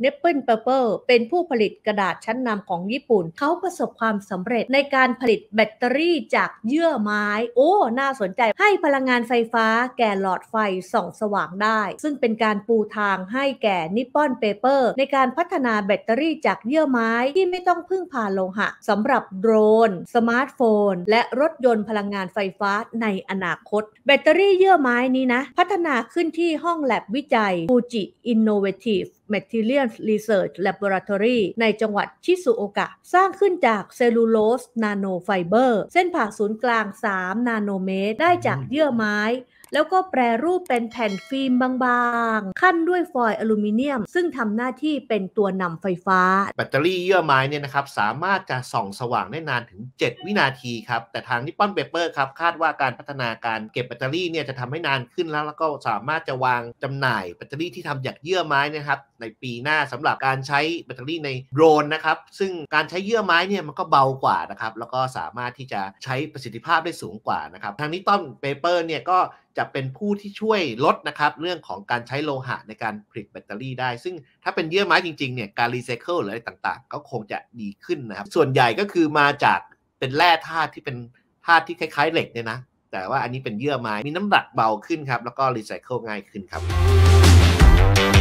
เนปเปิลเปเปอร์เป็นผู้ผลิตกระดาษชั้นนำของญี่ปุ่น เขาประสบความสำเร็จในการผลิตแบตเตอรี่จากเยื่อไม้ โอ้ น่าสนใจให้พลังงานไฟฟ้าแก่หลอดไฟส่องสว่างได้ ซึ่งเป็นการปูทางให้แก่นิปปอนเปเปอร์ในการพัฒนาแบตเตอรี่จากเยื่อไม้ที่ไม่ต้องพึ่งพาโลหะสำหรับโดรน สมาร์ทโฟน และรถยนต์พลังงานไฟฟ้าในอนาคต แบตเตอรี่เยื่อไม้นี้นะ พัฒนาขึ้นที่ห้องแลบวิจัยฟูจิอินโนเวทีฟ m a t e r i a l Research Laboratory ในจังหวัดชิซุโอกะสร้างขึ้นจากเซลลูโลสนาโนไฟเบอร์เส้นผ่าศูนย์กลาง 3 นาโนเมตรได้จากเยื่อไม้แล้วก็แปรรูปเป็นแผ่นฟิล์มบางๆ ขั้นด้วยฟอยล์อลูมิเนียม ซึ่งทำหน้าที่เป็นตัวนำไฟฟ้า แบตเตอรี่เยื่อไม้เนี่ยนะครับสามารถจะส่องสว่างได้นานถึง 7 วินาทีครับ แต่ทางนิปปอนเปเปอร์ครับคาดว่าการพัฒนาการเก็บแบตเตอรี่เนี่ยจะทำให้นานขึ้นแล้ว แล้วก็สามารถจะวางจำหน่ายแบตเตอรี่ที่ทำจากเยื่อไม้นะครับในปีหน้าสำหรับการใช้แบตเตอรี่ในโดรนนะครับซึ่งการใช้เยื่อไม้เนี่ยมันก็เบากว่านะครับแล้วก็สามารถที่จะใช้ประสิทธิภาพได้สูงกว่านะครับทางนิปปอนเปเปอร์เนี่ยก็จะเป็นผู้ที่ช่วยลดนะครับเรื่องของการใช้โลหะในการผลิตแบตเตอรี่ได้ซึ่งถ้าเป็นเยื่อไม้จริงๆเนี่ยการรีไซเคิลหรืออะไรต่างๆ ก็คงจะดีขึ้นนะครับส่วนใหญ่ก็คือมาจากเป็นแร่ธาตุที่เป็นธาตุที่คล้ายๆเหล็กเนี่ยนะ แต่ว่าอันนี้เป็นเยื่อไม้ มีน้ำหนักเบาขึ้นครับ แล้วก็รีไซเคิลง่ายขึ้นครับ